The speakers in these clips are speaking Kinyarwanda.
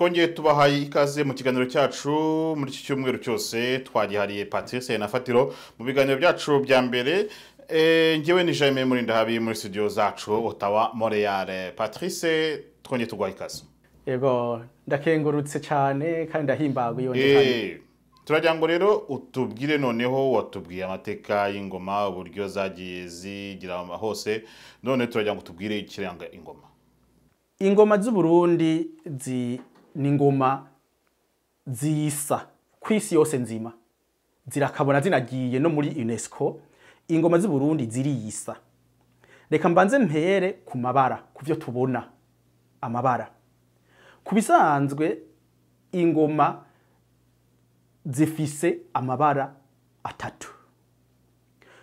twongeye tubahaye ikaze mu kiganiro cyacu muri iki cyumweru cyose twagihariye patrice na fatiro mu biganiro byacu bya mbere eh, ngewe ni jaime murinda habi muri studio zacu otawa moreyare patrice twongeye tuguhaye ikaze yego ndakengurutse cyane kandi ndahimbawe iyo eh, turagira ngo rero utubwire noneho watubwiye amateka y'ingoma uburyo zagiye zigira hose none turagira ngo tubwire ikiranga ingoma ingoma z'uburundi n'ingoma zisa ku isi yose nzima zirakabona zinagiye no muri unesco ingoma z'i burundi ziriyisa reka mbanze mpere ku mabara ku byo tubona amabara ku bisanzwe ingoma zifise amabara atatu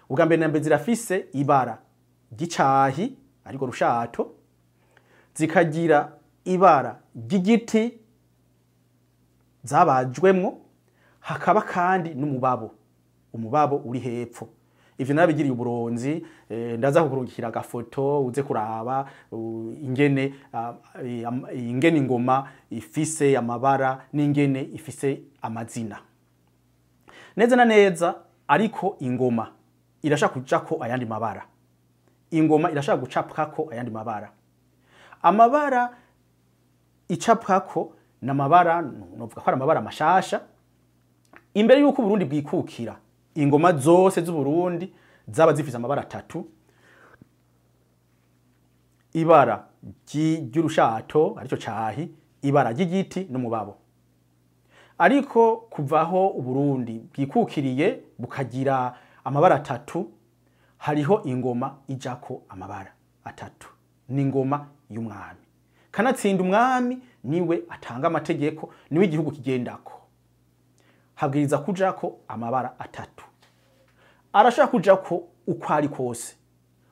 ubwa mbere na mbere zirafise ibara ry'icahi ariko rushato zikagira ibara ry'igiti zabajwemo hakaba kandi n'umubabo umubabo uri hepfo ivyo nabigiriye uburonzi eh, ndaza kukurungikira agafoto uze kuraba ingene ingene ingoma ifise amabara n'ingene ifise amazina neza na neza ariko ingoma irashaka kujako ayandi mabara ingoma irashaka gucapwako ayandi mabara amabara icapwako ni amabara nuvuga ko ari amabara mashasha imbere y'uko uburundi bwikukira ingoma zose z'uburundi zaba zifite amabara atatu ibara ry'urushato aricyo cahi ibara ry'igiti n'umubabo ariko kuvaho uburundi bwikukiriye bukagira amabara atatu hariho ingoma ijako amabara atatu n'ingoma y'umwami kanatsinda umwami niwe atanga amategeko niwe igihugu kigendako habwiriza kuja ko amabara atatu arashaka kuja ko uko ari kose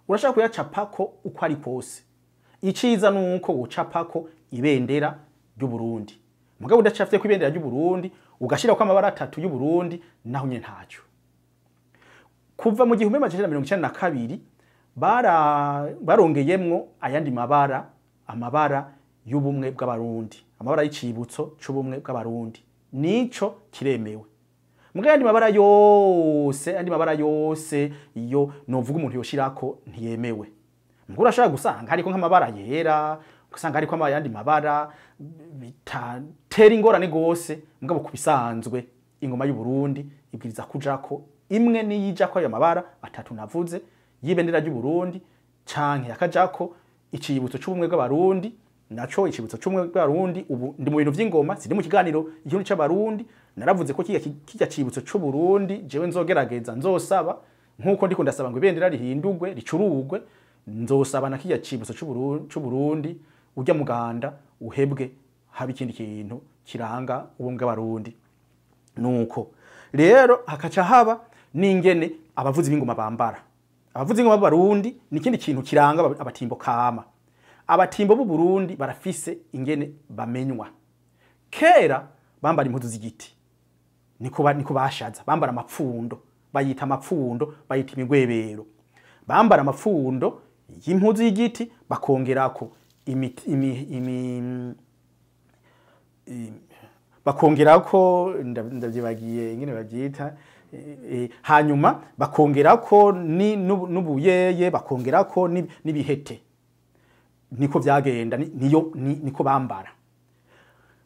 urashaka kuyacapa ko uko ari kose iciza nuko ucapa ko ibendera ry'uburundi mugabo udacafye ku ibendera ry'uburundi ugashira ko amabara atatu y'uburundi naho nyine ntacyo kuva mu gihumbi amajana mirongo icyenda na kabiri barongeyemwo ayandi mabara amabara y'ubumwe bw'abarundi amabara y'icibutso cy’ubumwe bw'abarundi nicyo kiremewe mbwa yandi mabara yose andi mabara yose iyo novuga umuntu yoshirako ntiyemewe mbwa urashobora gusanga ariko nk'amabara yera ugasanga hariko ayandi mabara bitatera ingorane gose ku bisanzwe ingoma y'u Burundi ibwiriza kujako imwe niyijako ayo mabara atatu navuze y'ibendera ry'u Burundi canke yakajako icibutso cy’ubumwe bw'abarundi nacyo ikibutso cy'ubumwe bw'abarundi ubu ndi mu bintu by'ingoma ziri mu kiganiro igihugu cy'abarundi naravuze ko kijya cyibutso cy'uburundi jewe nzogerageza nzosaba nk'uko ndi ndasaba ngo ibendera rihindugwe ricurugwe nzosaba na kijya cyibutso cy'uburundi ujya muganda uhebwe haba ikindi kintu kiranga ubumwe bw'abarundi nuko rero hakaca haba n'ingene abavuzi b'ingoma bambara abavuzi b'ingoma b'abarundi ni ikindi kintu kiranga abatimbo kama abatimbo b'u Burundi barafise ingene bamenywa kera bambara impuzu z'igiti niko niko bashaza bambara amapfundo bayita amapfundo bayita imigwebero bambara amapfundo y'impuzu y'igiti bakongerako imi, imi, imi, bakongerako ndavyibagiye ingene bavyita e, hanyuma bakongerako n'ubuyeye bakongera ko n'ibihete niko byagenda niyo niko bambara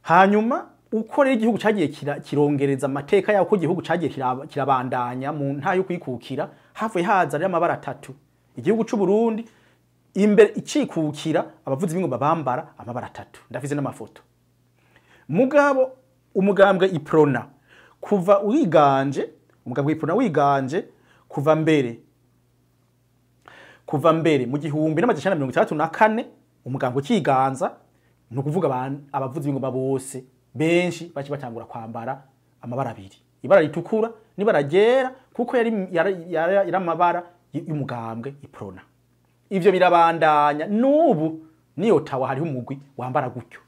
hanyuma uko rero igihugu cyagiye kirongereza amateka y'uko igihugu cyagiye kirabandanya mu nta yo kwikukira havuye haza rero amabara atatu igihugu cy'u Burundi imbere icikukira abavuzi b'ingoma bambara amabara atatu ndafize n'amafoto mugabo umugambwe iprona kuva wiganje umugambwe iprona wiganje kuva mbere kuva mbere mu gihumbi n'amajana mirongo itandatu na kane umuganga ukiganza ni ukuvuga abavuzi b'ingoma bose benshi baci batangura kwambara amabara abiri ibara ritukura n'ibara ryera kuko yari amabara y'umugambwe iprona ivyo birabandanya n'ubu niyo tawa hariho umugwi wambara gutyo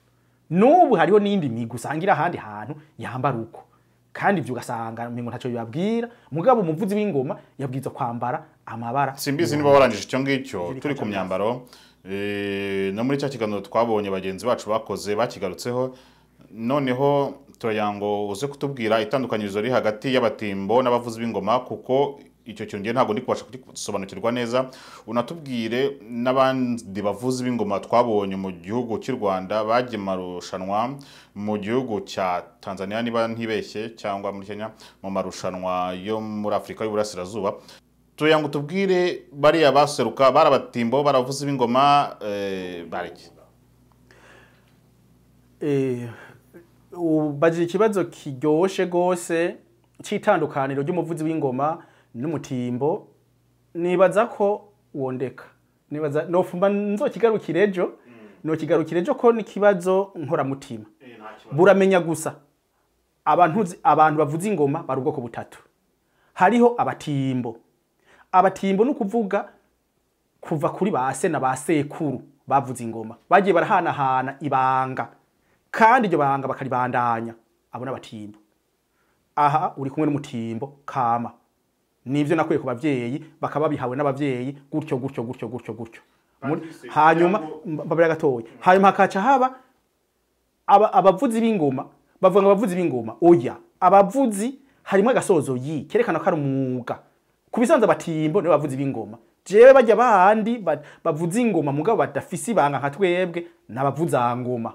n'ubu hariho n'indi migwi usangira ahandi hantu yambara uko kandi ivyo ugasanga umengo ntacyo yabwira mugabo umuvuzi w'ingoma yabwirizwa kwambara amabara simbizi niba warangije icyo ngicyo turi ku myambaro Eh, no muri cya kiganiro twabonye bagenzi bacu bakoze bakigarutseho noneho turagira ngo uze kutubwira itandukanyirizo riri hagati y'abatimbo n'abavuzi b'ingoma kuko icyo cyongera ntabwo ndi kubasha kugisobanukirwa neza unatubwire n'abandi bavuzi b'ingoma twabonye mu gihugu cy'u rwanda bagiye marushanwa mu gihugu cya tanzania niba ntibeshye cyangwa muri kenya mu marushanwa yo muri afurika y'uburasirazuba tuya ngo tubwire bariya baseruka barabatimbo baravuze b'ingoma eh, bareke eh, bagira ikibazo kiryoshye rwose cy'itandukaniro ry'umuvuzi w'ingoma n'umutimbo nibaza ko wondeka nibaza nofuma nzokigarukire ejo mm. nokigarukire ejo ko n'ikibazo nkoramutima eh, buramenya gusa abantu bavuze ingoma bari ubwoko butatu hariho abatimbo abatimbo ni ukuvuga kuva kuri ba se na ba sekuru bavuze ingoma bagiye barahanahana ibanga kandi iryo banga bakaribandanya abo n'abatimbo aha uri kumwe n'umutimbo kama nibyo nakwiye ku babyeyi bakaba babihawe n'ababyeyi gutyo gutyo gutyo gutyo gutyo hanyuma babira gatoya hanyuma hakaca haba abavuzi b'ingoma bavuga ngo abavuzi b'ingoma oya abavuzi harimo agasozo yi kerekana ko ari umwuga kubisanza batimbo nibo bavuzi b'ingoma jewe bajya bahandi bavuze ingoma mugabo badafise ibanga nka twebwe nabavuza ngoma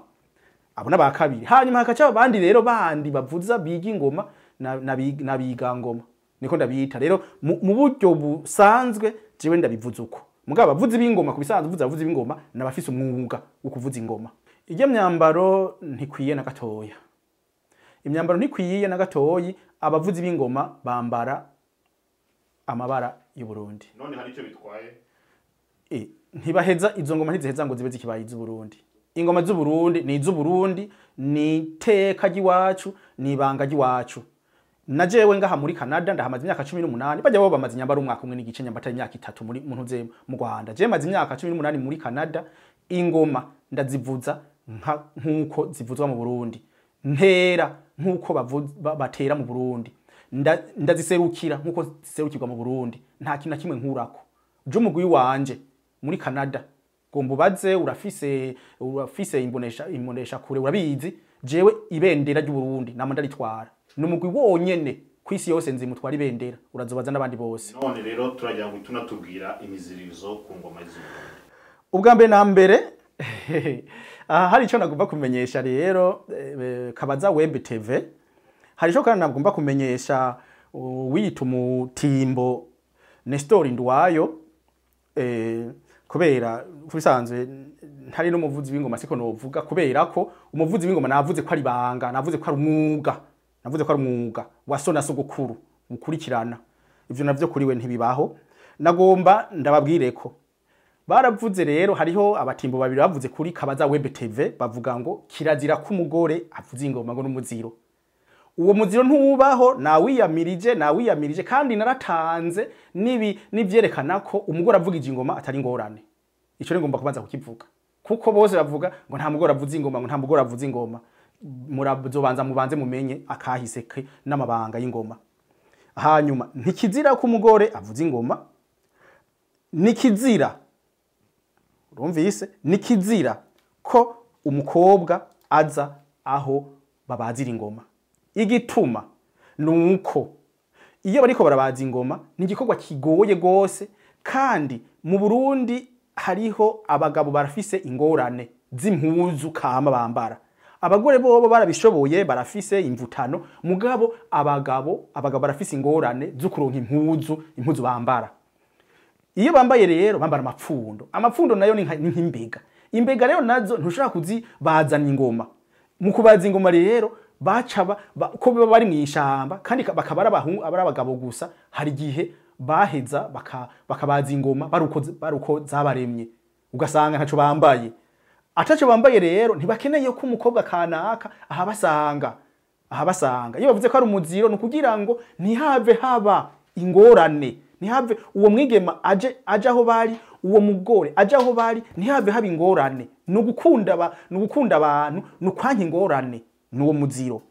abo naba kabiri hanyuma hakaca abandi rero bandi bavuza biga ingoma nabiga ngoma niko ndabiyita rero mu buryo busanzwe jewe ndabivuza uko mugabo abavuzi b'ingoma kubisanzwe uvuza abavuzi b'ingoma nabafise umwuga wo kuvuza ingoma ijya myambaro ntikwiye na gatoya imyambaro ntikwiye na gatoyi abavuzi b'ingoma bambara amabara y'u none hari icyo bitwaye ntibaheza izo ngoma ntiziheza ngo zibe zikibaye iz'u Burundi ingoma z'u Burundi ni iz'u Burundi ni iteka ry'iwacu ni ibanga ry'iwacu na jewe ngaha muri Canada ndahamaze imyaka 18 bajya bo bamaze nyambara umwaka umwe n'igice nyambata imyaka itatu muri muntu ze mu Rwanda je maze imyaka 18 muri Canada ingoma ndazivuza nkuko zivuzwa mu Burundi ntera nkuko batera mu Burundi ndaziserukira nk'uko ziserukirwa mu burundi nta kintu na kimwe nkurako je umugwi wanje muri canada ngo mbubaze urafise urafise imbonesha imbonesha kure urabizi jyewe ibendera ry'uburundi nama ndaritwara ni umugwi wonyene kwisi yose nzimutwara ibendera urazobaza n'abandi bose none rero turagira ngo tunatubwira imiziririzo ku ngoma z'uburundi ubwa mbere na mbere aha hari icyo nagomba kumenyesha rero eh, kabaza web tv hari icyo kandi nagomba kumenyesha wiyita umutimbo nesitori nduwayo e, kubera bisanzwe ntari n'umuvuzi w'ingoma siko novuga kubera ko umuvuzi w'ingoma navuze ko ari banga navuze ko ari umwuga navuze ko ari umwuga wa so na sogokuru mukurikirana Ibyo nabyo kuri we ntibibaho nagomba ndababwire ko baravuze rero hariho abatimbo babiri bavuze kuri kabaza web tv bavuga ngo kirazira ko umugore avuze ingoma ngo n'umuziro uwo muziro ntubaho nawiyamirije nawiyamirije kandi naratanze nibi nibyerekana ko umugore avuga ingoma atari ngorane icyo ni ngomba kubanza kukivuga kuko bose bavuga ngo nta mugore avuza ingoma ngo nta mugore avuza ingoma murazobanza mubanze mumenye akahise ke n'amabanga y'ingoma hanyuma ntikizira ko umugore avuza ingoma nikizira urumvise nikizira ko umukobwa aza aho babazira ingoma igituma ni uko iyo bariko barabaza ingoma ni igikorwa kigoye rwose kandi mu burundi hariho abagabo barafise ingorane z'impuzu kama bambara abagore bobo barabishoboye barafise imvutano mugabo abagabo abagabo barafise ingorane zo impuzu impuzu bambara iyo bambaye rero bambara amapfundo amapfundo nayo ni nk'imbega imbega rero nazo ntushobora kuzibazana ingoma mu kubaza ingoma rero bacaba ko biba bari mu ishyamba kandi bakaba ari abagabo gusa hari igihe baheza bakabaza ingoma bari uko zabaremye ugasanga ntacyo bambaye atacyo bambaye rero ntibakeneye ko umukobwa kanaka ahabasanga ahabasanga iyo bavuze ko ari umuziro ni ukugira ngo ntihave haba ingorane ntihave uwo mwigema aje aho bari uwo mugore aje aho bari ntihave haba ingorane ni ugukunda abantu ni ukwanya ingorane n'uwo muziro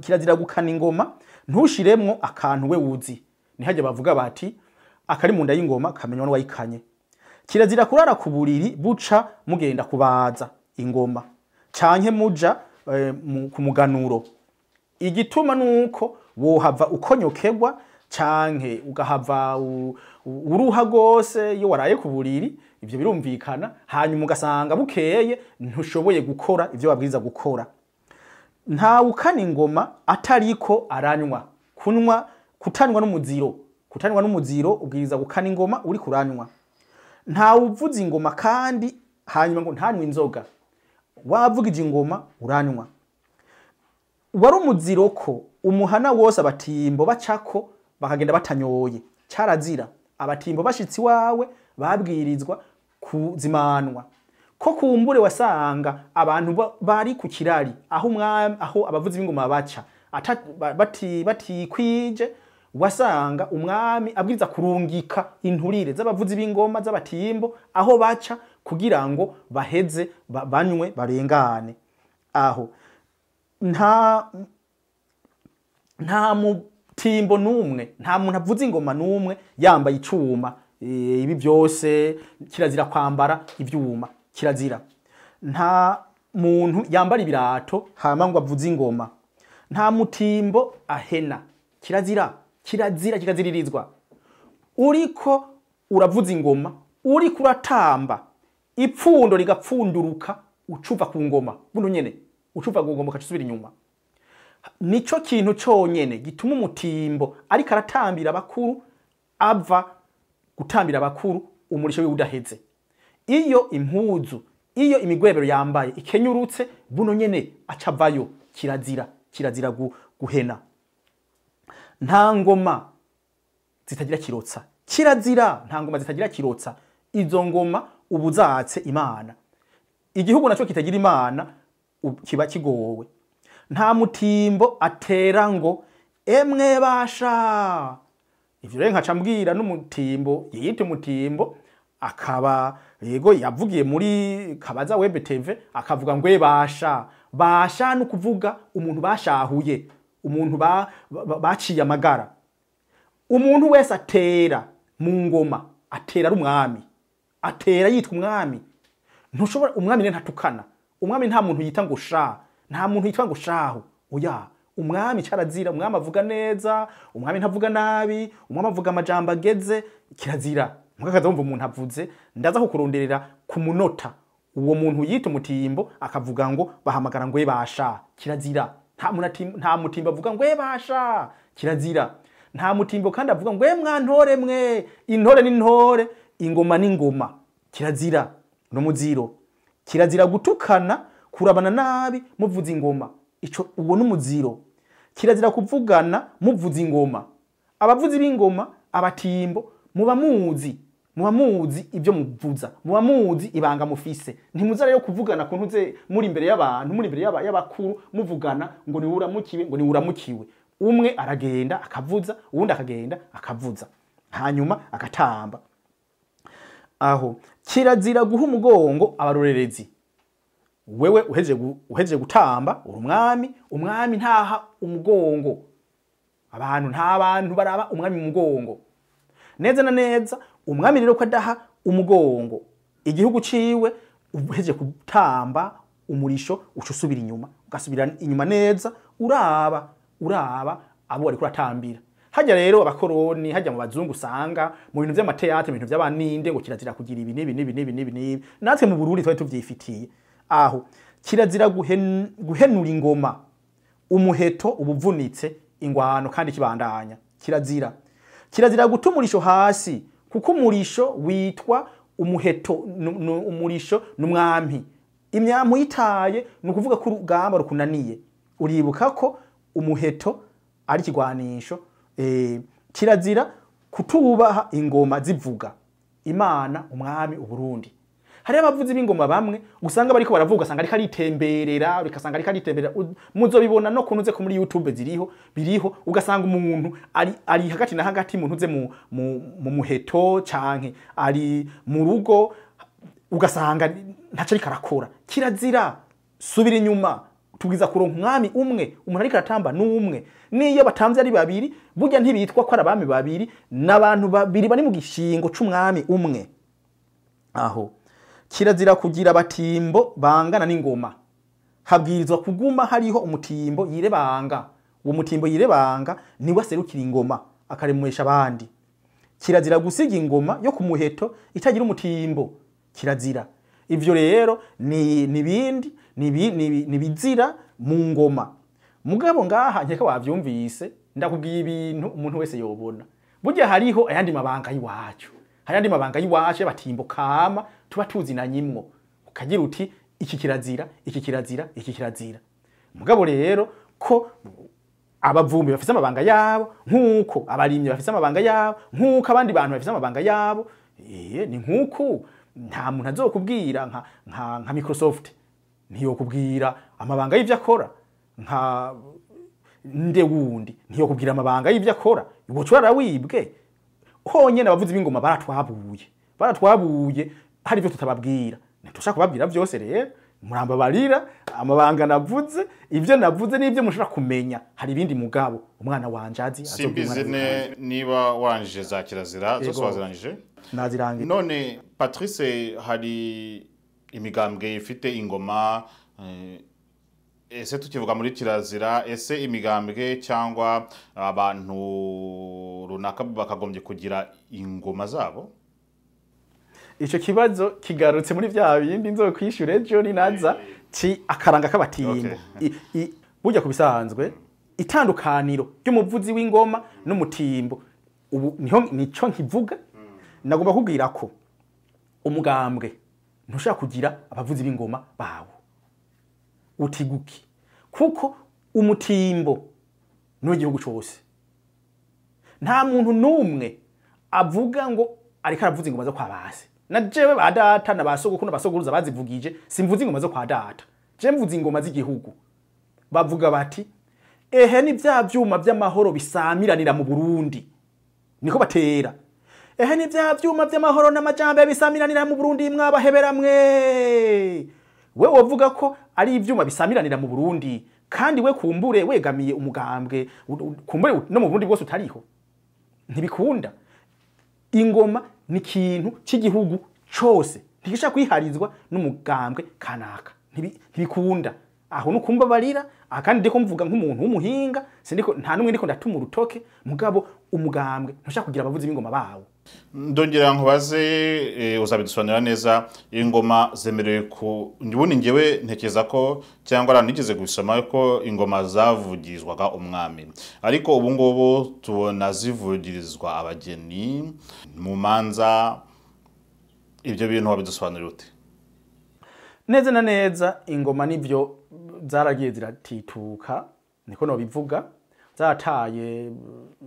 kirazira gukana ingoma ntushiremwo akantu we wuzi ntihajya bavuga bati akari mu nda y'ingoma kamenywa n'uwayikanye kirazira kurara ku buriri buca mugenda kubaza ingoma canke muja eh, ku muganuro igituma nuko wohava ukonyokerwa canke ugahava uruha rwose iyo waraye ku buriri ibyo birumvikana hanyuma ugasanga bukeye ntushoboye gukora ibyo wabwiriza gukora ntawe ukana ingoma ko aranywa kunywa kutanywa n'umuziro kutanywa n'umuziro ubwiriza gukana ingoma uri kuranywa ntawe uvuza ingoma kandi hanyuma ngo ntanywe inzoga wavugije ingoma uranywa wari umuziro ko umuhana wose abatimbo bacako bakagenda batanyoye cyarazira abatimbo bashyitsi wawe babwirizwa kuzimanwa ko kumbure wasanga abantu bari ku kirari aho umwami aho abavuzi b'ingoma baca batikwije wasanga umwami abwiriza kurungika inturire z'abavuzi b'ingoma z'abatimbo aho baca kugira ngo baheze banywe barengane aho nta nta timbo n'umwe nta muntu avuza ingoma n'umwe yambaye icyuma eh, ibi byose kirazira kwambara ibyuma kirazira nta muntu yambara ibirato hama ngo avuze ingoma nta mutimbo ahena kirazira kirazira kikaziririzwa uriko uravuza ingoma uri kuratamba ipfundo rigapfunduruka ucuva ku ngoma buno nyene ucuva ku ngoma ukacusubira inyuma nicyo kintu cyonyine gituma umutimbo ariko aratambira abakuru ava gutambira abakuru umurishyo we udaheze iyo impuzu iyo imigwebero yambaye ikenyurutse buno nyene acavayo kirazira kirazira guhena nta ngoma zitagira kirotsa kirazira nta ngoma zitagira kirotsa izo ngoma ubu zatse imana igihugu nacyo kitagira imana kiba kigowe nta mutimbo atera ngo emwe basha ibyo rero nkaca mbwira n'umutimbo yiyita umutimbo akaba yego yavugiye muri kabaza webe teve akavuga ngo basha basha ni ukuvuga umuntu bashahuye umuntu baciye amagara umuntu wese atera mu ngoma atera ari umwami atera yitwa umwami ntushobora umwami ntatukana umwami nta muntu yita ngo sha nta muntu yitwa ngo shahu oya umwami cyarazira umwami avuga neza umwami ntavuga nabi umwami avuga amajambo ageze kirazira mwakaza wumva umuntu avuze ndaza kukuronderera ku munota uwo muntu yita umutiyimbo akavuga ngo bahamagara ngo basha kirazira nta mutimbo avuga ngo basha kirazira nta mutimbo kandi avuga ngo mwantore mwe intore n'intore ingoma n'ingoma kirazira ni umuziro kirazira gutukana kurabana nabi muvuza ingoma ico uwo n'umuziro kirazira kuvugana muvuza ingoma abavuzi b'ingoma abatimbo muba muzi muba muzi ibyo muvuza muba muzi ibanga mufise ntimuza rero kuvugana ku ntuze muri imbere y'abantu muri imbere y'abakuru muvugana ngo niwuramukiwe ngo niwuramukiwe umwe aragenda akavuza uwundi akagenda akavuza hanyuma agatamba aho kirazira guha umugongo abarorerezi wewe uhejeje gutamba uri umwami umwami ntaha umugongo abantu nta bantu baraba umwami umugongo neza na neza umwami rero ko adaha umugongo igihugu cyiwe uheze gutamba umurisho uca usubira inyuma ugasubira inyuma neza uraba uraba abo bari kuratambira hajya rero abakoroni hajya mu bazungu usanga mu bintu by'amateatri mu bintu by'abaninde ngo kirazira kugira ibi n'ibi n'ibi n'ibi n'ibi natwe mu Burundi twari tuvyifitiye aho kirazira guhenura ingoma umuheto ubuvunitse uvunitse ingwano kandi kibandanya kirazira kirazira guta umurisho hasi kuko umurisho witwa umuheto umurisho n'umwami imyamu yitaye ni ukuvuga ko urugamba rukunaniye uribuka ko umuheto ari ikigwanisho kirazira eh, kutubaha ingoma zivuga imana umwami uburundi hariho abavuzi b'ingoma bamwe usanga bariko baravuga asanga ariko aritemberera ugasanga ariko aritemberera muzobibona no kuntuze ko muri YouTube ziriho biriho ugasanga umuntu ari hagati na hagati umuntu uze mu mu muheto canke ari mu rugo ugasanga ntaco ariko arakora kirazira subira inyuma tubwiza kuronka umwami umwe umuntu ariko aratamba n'umwe niyo batamvye ari babiri burya ntibitwa ko ari abami babiri n'abantu babiri bari mu gishingo c'umwami umwe aho kirazira kugira batimbo bangana n'ingoma habwirizwa kuguma hariho umutimbo yirebanga uwo mutimbo yirebanga niwe aserukira ingoma akaremesha abandi kirazira gusiga ingoma yo ku muheto itagira umutimbo kirazira ivyo rero ni nibindi nibizira mu ngoma mugabo ngaha nkeka wavyumvise ndakubwiye ibintu umuntu wese yobona burya hariho ayandi mabanga y'iwacu ayandi mabanga y'iwacu batimbo kama tuba tuzi na nyimwo ukagira uti iki kirazira iki kirazira iki kirazira mugabo rero ko abavumbi bafite amabanga yabo nk'uko abarimyi bafite amabanga yabo nk'uko abandi bantu bafite amabanga yabo ni nk'uko nta muntu azokubwira nka nka microsoft ntiyokubwira amabanga y'ibyo akora nka nde wundi ntiyokubwira amabanga y'ibyo akora ubu turara wibwe honyine abavuzi b'ingoma baratwabuye baratwabuye hari ibyo tutababwira ntidushaka kubabwira byose rero murambabarira amabanga navuze ibyo navuze n'ibyo mushobora kumenya hari ibindi mugabo umwana wanjye azi niba wanjije za kirazira zose wazirangije nazirangije none patrice hari imigambwe ifite ingoma eh, ese tukivuga muri kirazira ese imigambwe cyangwa abantu runaka bakagombye kugira ingoma zabo icyo kibazo kigarutse muri bya bindi nzokwishyura ejo ninaza akaranga k'abatimbo bujya ku bisanzwe itandukaniro ry'umuvuzi w'ingoma n'umutimbo ubu niho nico nkivuga mm. nagomba kubwira ko umugambwe ntushaka kugira abavuzi b'ingoma bawe utiguki kuko umutimbo ni igihugu cyose nta muntu n'umwe avuga ngo ariko aravuze ingoma zo kwa base na jewe ba data na basogokuru na bazivugije simvuze ingoma zo kwa data je mvuze ingoma z'igihugu bavuga bati ehe ni bya byuma by'amahoro bisamiranira mu Burundi niko batera ehe ni bya byuma by'amahoro n'amajambo bisamiranira mu Burundi mwabahebera mwe we wavuga ko ari ibyuma bisamiranira mu Burundi kandi we kumbure wegamiye umugambwe kumbure no mu Burundi bwose utariho ntibikunda ingoma n'ikintu cy'igihugu cyose ntigishobora kwiharizwa n'umugambwe kanaka ntibikunda aho nukumva barira aha kandi ndiko mvuga nk'umuntu w'umuhinga nta n'umwe ndiko ndatuma urutoke mugabo umugambwe ntushaka kugira abavuzi b'ingoma bawe. ndongera ngo baze eh, uzabidusobanurira neza ingoma zemerewe ku ubundi ngewe ntekereza ko cyangwa rero nigeze gusoma ko ingoma zavugizwaga umwami ariko ubu ngubu tubona zivugirizwa abageni mu manza ibyo bintu wabidusobanurira ute neza na neza ingoma nibyo zaragiye ziratituka niko nabivuga zataye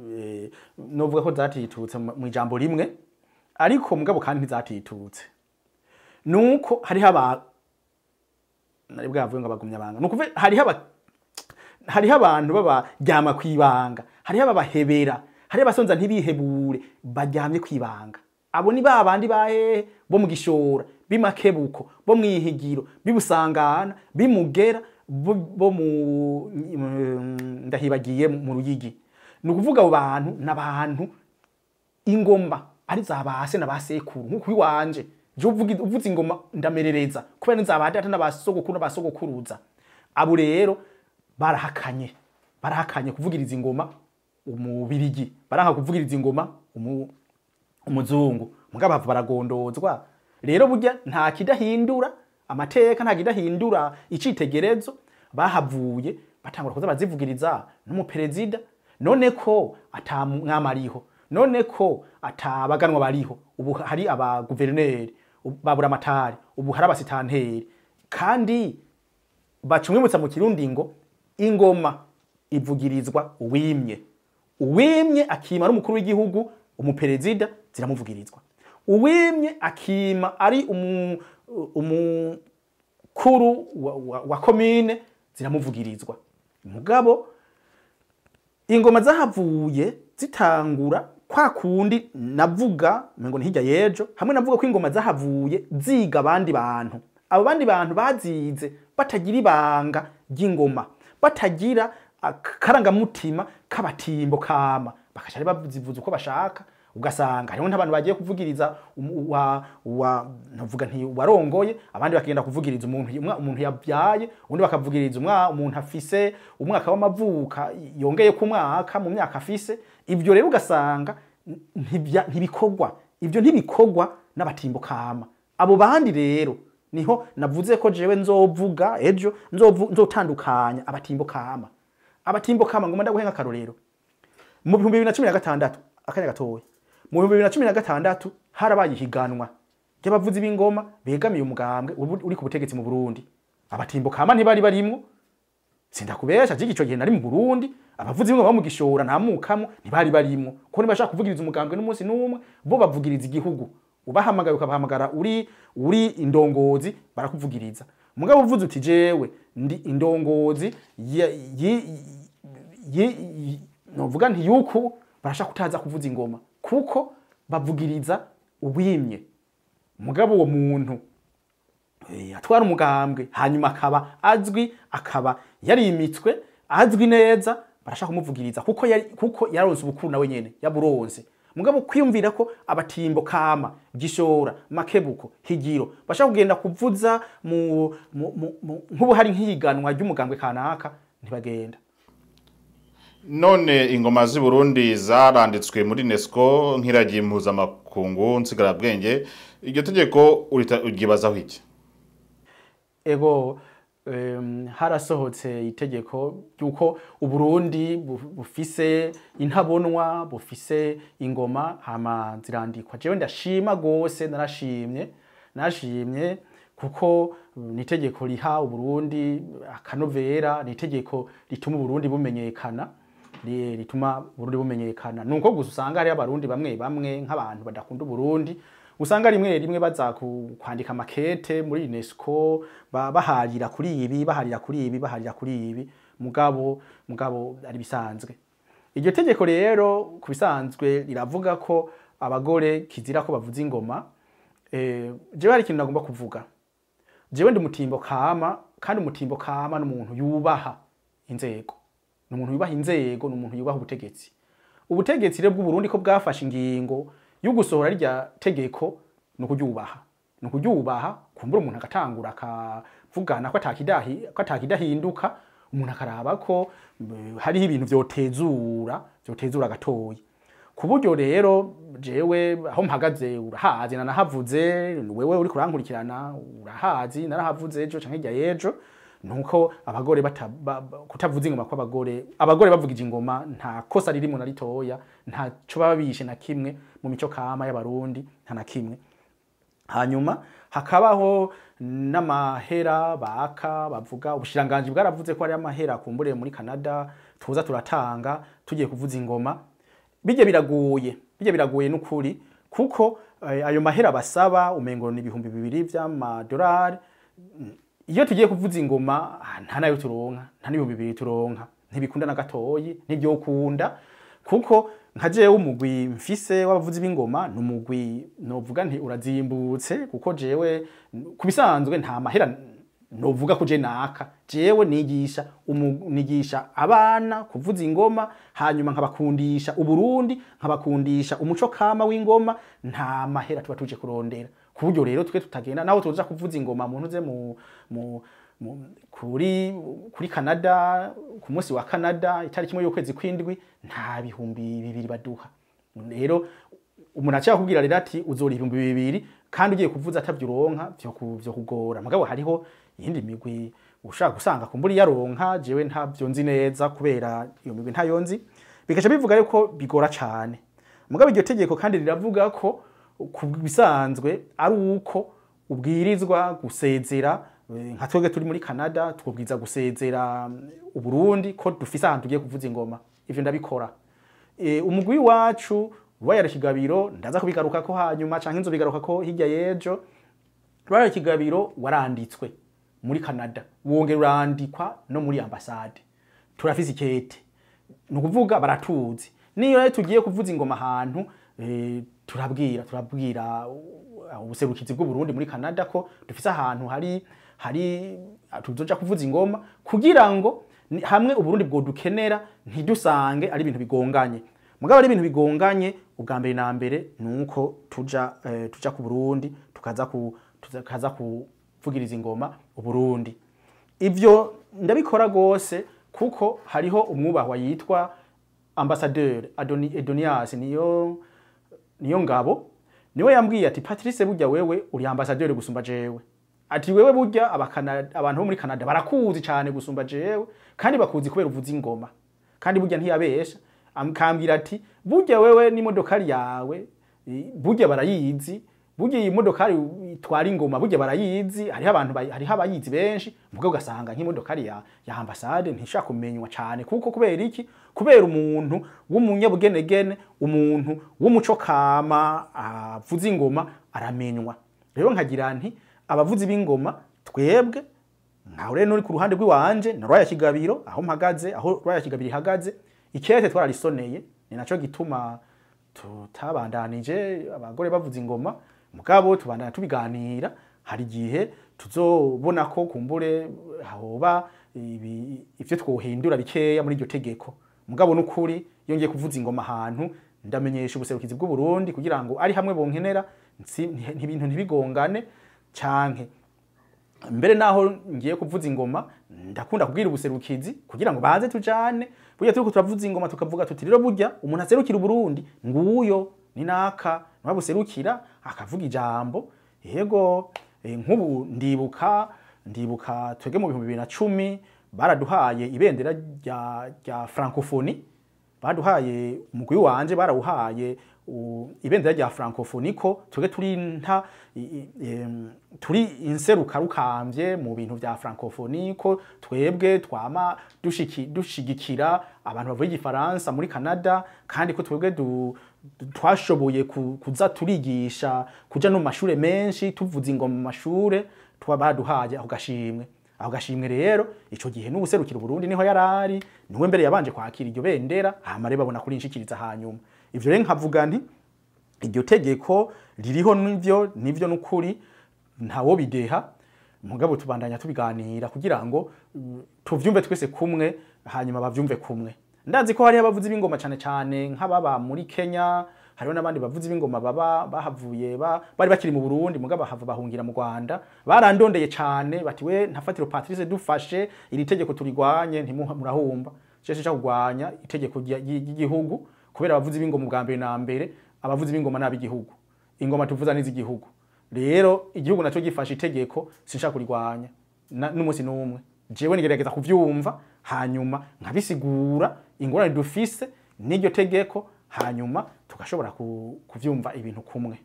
e, novuga ko zatitutse mu ijambo rimwe ariko mugabo kandi ntizatitutse nuko hariho abantu nari bwavuye ngo abagumya abanga ni ukuvuga hariho aba hariho abantu babaryama ku ibanga hariho ababahebera hariho abasonza ntibihebure baryamye ku ibanga abo ni ba bandi ba hehe bo mu gishora b'imakebuko bo mu ihigiro bibusangana bimugera bo mu mm, ndahibagiye mu ruyigi ni ukuvuga abo bantu ni abantu ingoma ari za base na basekuru nk'uko iwanje uvuze ingoma ndamerereza kubera ni za badata na basogokuru na abo rero barahakanye barahakanye kuvugiriza ingoma umubirigi baraha kuvugiriza ingoma umuzungu mugabo baragondozwa rero burya nta kidahindura amateka ntabwo idahindura icitegerezo bahavuye batangura kuza bazivugiriza n'umuperezida none ko atamwami ariho none ko atabaganwa bariho ubu hari abaguverineri babura amatari ubu hari abasitanteri kandi bacumwibutsa mu kirundi ngo ingoma ivugirizwa uwimye uwimye akima ari umukuru w'igihugu umuperezida ziramuvugirizwa uwimye akima ari umukuru wa komine ziramuvugirizwa mugabo ingoma zahavuye zitangura kwa kundi navuga ngo ni hirya y'ejo hamwe navuga ko ingoma zahavuye ziga abandi bantu abo bandi bantu bazize batagira ibanga ry'ingoma batagira akarangamutima k'abatimbo kama bakajya bazivuza uko bashaka ugasanga hariho nk'abantu bagiye kuvugiriza ntavuga nti warongoye abandi bakagenda kuvugiriza umuntu yabyaye undi bakavugiriza umuntu afise umwaka w'amavuka yongeye ku mwaka mu myaka afise ibyo rero ugasanga ntibikogwa, ibyo ntibikorwa n'abatimbukama abo bandi rero niho navuze ko jewe nzovuga ejo nzotandukanya kama. abatimbukama ngomba ndaguhe nk'akarorero mu bihumbi bibiri na cumi na gatandatu akanya gatoya mu bihumbi bibiri na cumi na gatandatu harabaye ihiganwa ry'abavuzi b'ingoma begamiye umugambwe uri ku butegetsi mu Burundi abatimbukama ntibari barimwo sindakubesha jigi ico gihe nari mu Burundi abavuzi b'ingoma bamugishora ntamukamo ntibari barimwo kuko nibashaka kuvugiriza umugambwe n'umunsi n'umwe bo bavugiriza igihugu ubahamagara ukabahamagara uri uri indongozi barakuvugiriza mugabo uvuze uti jewe ndi indongozi novuga nti yuko barashaka kutaza kuvuza ingoma kuko bavugiriza uwimye mugabo uwo muntu eh, atwara umugambwe hanyuma akaba azwi akaba yarimitswe azwi neza barashaka kumuvugiriza kuko kuko yaronse ubukuru nawe nyene yaburonse mugabo kwiyumvira ko abatimbo kama gishora makebuko higiro bashaka kugenda kuvuza mu nk'ubu hari nk'ihiganwa ry'umugambwe kanaka ntibagenda none ingoma z'i Burundi zaranditswe muri UNESCO nk'iragiye impuzamakungu nsigarabwenge iryo tegeko uryibazaho iki ego harasohotse itegeko ry'uko uburundi bufise intabonwa bufise ingoma hama zirandikwa jewe ndashima rwose narashimye narashimye kuko ni itegeko riha uburundi akanovera ni itegeko rituma uburundi bumenyekana rituma Burundi bumenyekana nuko gusa usanga hari abarundi bamwe bamwe nk'abantu badakunda Burundi usanga rimwe rimwe baza kwandika amakete muri UNESCO baharira kuri ibi baharira kuri ibi baharira kuri ibi mugabo mugabo ari bisanzwe iryo tegeko rero ku bisanzwe riravuga ko abagore kizira ko bavuze ingoma eh hari ikintu nagomba kuvuga jewe ndi umutimbo kama kandi umutimbo kama n'umuntu yubaha inzego ni umuntu yubaha inzego ni umuntu yubaha ubutegetsi ubutegetsi rero bw'uburundi ko bwafashe ingingo yo gusohora rya tegeko ni ukuryubaha ni ukuryubaha kumbura umuntu agatangura akavugana ko atakidahinduka umuntu akaraba ko hariho ibintu vyotezura vyotezura gatoyi ku buryo rero jewe aho mpagaze urahazi nanahavuze wewe uri kurankurikirana urahazi narahavuze ejo canke rya ejo nuko abagore kutavuza ingoma kw'abagore abagore bavugije ingoma nta kosa ririmo na ritoya nta baba bishe na kimwe mu mico kama y'abarundi nta na kimwe hanyuma hakabaho n'amahera baka bavuga ubushiranganji bwaravuze ko ari amahera kumbure muri Canada tuza turatanga tugiye kuvuza ingoma bijye biraguye bijye biraguye n'ukuri kuko eh, ayo mahera basaba umengo ni ibihumbi bibiri by'amadolari iyo tugiye kuvuza ingoma ah, nta nayo turonka nta n'ibihumbi bibiri turonka ntibikunda na gatoyi n'ibyo ukunda kuko nka jewe umugwi mfise w'abavuzi b'ingoma ni umugwi novuga nti urazimbutse kuko jewe kubisanzwe nta mahera novuga ko je naka jewe nigisha nigisha abana kuvuza ingoma hanyuma nkabakundisha uburundi nkabakundisha umuco kama w'ingoma nta mahera tuba tuje kurondera ku rero twe tutagenda nawe tuza kuvuza ingoma muntu uze mu kuri kuri canada ku munsi wa canada itariki kimwe y'ukwezi kw'indwi nta bihumbi bibiri baduha rero umuntu aciye akubwira rero ati uzora ibihumbi bibiri kandi ugiye kuvuza atabyuronka byo kugora mugabo hariho iyindi migwi ushaka gusanga kumbura yaronka jewe ntabyo nzi neza kubera iyo migwi ntayonzi bikaca bivuga yuko bigora cyane mugabo iryo tegeko kandi riravuga ko ku bisanzwe ari uko ubwirizwa gusezera eh, nka twebwe turi muri canada twubwiza gusezera mm, uburundi ko dufise ahantu tugiye kuvuza ingoma ibyo ndabikora eh, umugwi wacu rubayara kigabiro ndaza kubigarukako hanyuma canke nzobigarukako hirya y'ejo rubayara kigabiro waranditswe muri canada wongera urandikwa no muri ambasade turafise ikete ni ukuvuga baratuzi niyo tugiye kuvuza ingoma ahantu eh, turabwira turabwira ubuserukizi bw'u Burundi muri Canada ko dufise ahantu hari hari tuzoja kuvuza ingoma kugira ngo hamwe uburundi bwo dukenera ntidusange ari ibintu bigonganye mugabo ari ibintu bigonganye ubwa mbere na mbere nuko tuja eh, tuja ku Burundi tukaza ku tukaza kuvugiriza ingoma uburundi Ibyo ndabikora rwose kuko hariho umwubahwa yitwa ambassadeur Adoni, niyo niyo ngabo niwe yambwiye ati Patrice burya wewe uri ambassadeur gusumba jewe ati wewe burya abantu bo muri Canada barakuzi cyane gusumba jewe kandi bakuzi kubera uvuza ingoma kandi burya ntiyabesha amkambira ati burya wewe n'imodokari yawe burya barayizi burya iyi modokari itwara ingoma burya barayizi hariho abantu hariho abayizi benshi mvuga ugasanga nk’imodoka ya, ya ambasade ntishaka kumenywa cyane kuko kubera iki kubera umuntu w'umunyabugenegene umuntu w'umuco kama ah, avuza ingoma aramenywa rero nkagira nti abavuzi b'ingoma twebwe nkawe rero uri ku ruhande rw'iwanje na rwaya kigabiro aho mpagaze aho rwaya kigabiro ihagaze ikete twararisoneye ni nacyo gituma tutabandanije abagore bavuza ingoma mugabo tubandana tubiganira hari gihe tuzobona ko kumbure hoba ivyo twohindura bikeya muri iryo tegeko mugabo n'ukuri iyo ngiye kuvuza ingoma ahantu ndamenyesha ubuserukizi bw'u Burundi kugira ngo ari hamwe bonkenera ibintu ntibigongane canke mbere naho ngiye kuvuza ingoma ndakunda kubwira ubuserukizi kugira ngo baze tujane burya turiko turavuza ingoma tukavuga tuti rero burya umuntu aserukira uburundi nguyo ni naka nwa akavuga ijambo yego eh, nk'ubu ndibuka ndibuka twebwe mu bihumbi bibiri na cumi baraduhaye ibendera rya francophonie baduhaye umugwi wanjye barawuhaye ibendera rya francophonie ko twebwe turi nta turi inserukarukambye mu bintu bya francophonie ko twebwe twama dushigikira abantu bavuga igifaransa muri canada kandi ko twebwe du twashoboye kuza turigisha kuja no mu mashure menshi tuvuza ingoma mu mashure twabaduhaye aho gashimwe aho gashimwe rero ico gihe n'ubuserukira Burundi niho yarari niwe mbere yabanje kwakira iryo bendera hama rero babona kurinshikiriza hanyuma ivyo rero nkavuga nti iryo tegeko ririho nivyo nivyo nukuri ntawo bideha mugabo tubandanya tubiganira kugira ngo tuvyumve twese kumwe hanyuma bavyumve kumwe ndanzi ko hari abavuzi b'ingoma cyane cyane nk'ababa muri kenya hariho n'abandi bavuzi b'ingoma baba bahavuye ba bari bakiri mu burundi mugaba bahava bahungira mu rwanda barandondeye cyane bati we ntafatiro patrice dufashe iri tegeko turigwanye ntimurahumba cyose cyo kugwanya itegeko ry'igihugu kubera abavuzi b'ingoma bwa mbere na mbere abavuzi b'ingoma igihugu ingoma tuvuza n'izi igihugu rero igihugu nacyo gifashe itegeko sinshaka kurigwanya n'umunsi n'umwe jewe nigerageza kuvyumva hanyuma nkabisigura ingorane dufise n'iryo tegeko hanyuma tugashobora kubyumva ibintu kumwe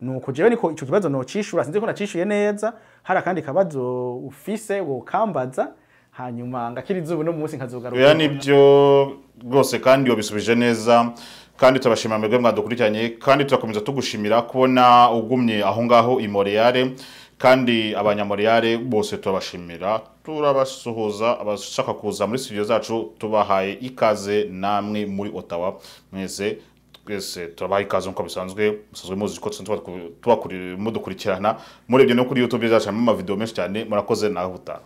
nuko jewe niko ico kibazo nocishura sinzi ko nacishuye neza hari akandi kabazo ufise wokambaza hanyuma ngakiri ubu no munsi nkazogaruka nibyo rwose kandi wabisubije neza kandi turabashimira mwebwe mwadukurikiranye kandi turakomeza tugushimira kubona ugumye aho ngaho i Montreal kandi abanyamoreyare bose turabashimira turabasuhuza abashaka kuza muri studio zacu tubahaye ikaze namwe muri otawa mwese twese turabaha ikaze nk'uko bisanzwe musanzwe muzi ko tuba mudukurikirana murebye no kuri yutube zacu harimo amavidewo menshi cyane murakoze nawe ubutaha